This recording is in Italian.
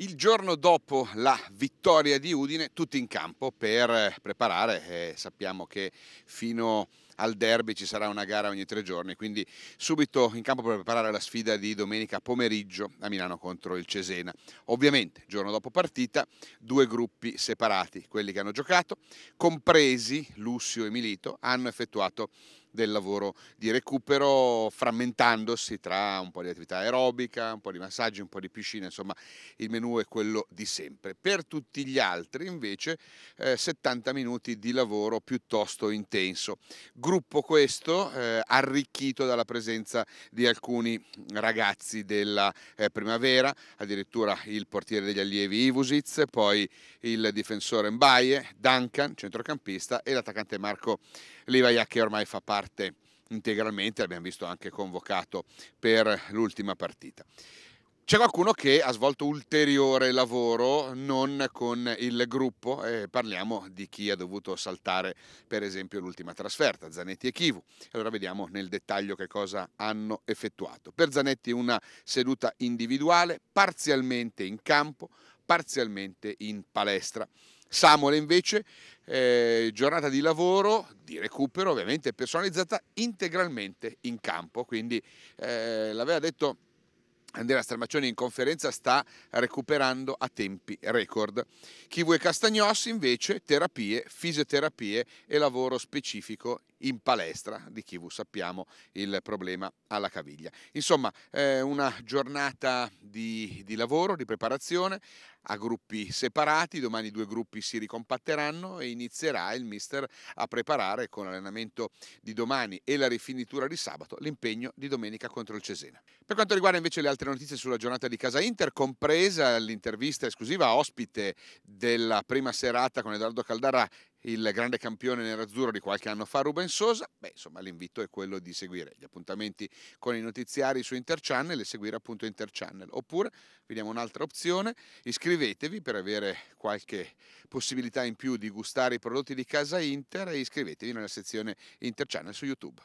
Il giorno dopo la vittoria di Udine, tutti in campo per preparare, eh, sappiamo che fino al derby ci sarà una gara ogni tre giorni, quindi subito in campo per preparare la sfida di domenica pomeriggio a Milano contro il Cesena. Ovviamente, giorno dopo partita, due gruppi separati, quelli che hanno giocato, compresi Lucio e Milito, hanno effettuato del lavoro di recupero frammentandosi tra un po' di attività aerobica, un po' di massaggi, un po' di piscina, insomma il menù è quello di sempre. Per tutti gli altri invece eh, 70 minuti di lavoro piuttosto intenso. Gruppo questo eh, arricchito dalla presenza di alcuni ragazzi della eh, primavera, addirittura il portiere degli allievi Ivusic, poi il difensore Mbaie, Duncan, centrocampista e l'attaccante Marco Livaia che ormai fa parte parte integralmente, l'abbiamo visto anche convocato per l'ultima partita. C'è qualcuno che ha svolto ulteriore lavoro non con il gruppo, eh, parliamo di chi ha dovuto saltare per esempio l'ultima trasferta, Zanetti e Chivu. Allora vediamo nel dettaglio che cosa hanno effettuato. Per Zanetti una seduta individuale, parzialmente in campo, parzialmente in palestra. Samuel invece, eh, giornata di lavoro, di recupero ovviamente personalizzata integralmente in campo, quindi eh, l'aveva detto Andrea Stramaccioni in conferenza sta recuperando a tempi record. Chi vuoi Castagnossi invece terapie, fisioterapie e lavoro specifico in palestra di Kivu, sappiamo il problema alla caviglia. Insomma, eh, una giornata di, di lavoro, di preparazione, a gruppi separati, domani i due gruppi si ricompatteranno e inizierà il mister a preparare con l'allenamento di domani e la rifinitura di sabato l'impegno di domenica contro il Cesena. Per quanto riguarda invece le altre notizie sulla giornata di Casa Inter, compresa l'intervista esclusiva ospite della prima serata con Edoardo Caldara il grande campione nerazzurro di qualche anno fa, Ruben Sosa, beh, insomma, l'invito è quello di seguire gli appuntamenti con i notiziari su Interchannel e seguire appunto Interchannel. Oppure, vediamo un'altra opzione, iscrivetevi per avere qualche possibilità in più di gustare i prodotti di casa Inter e iscrivetevi nella sezione Interchannel su YouTube.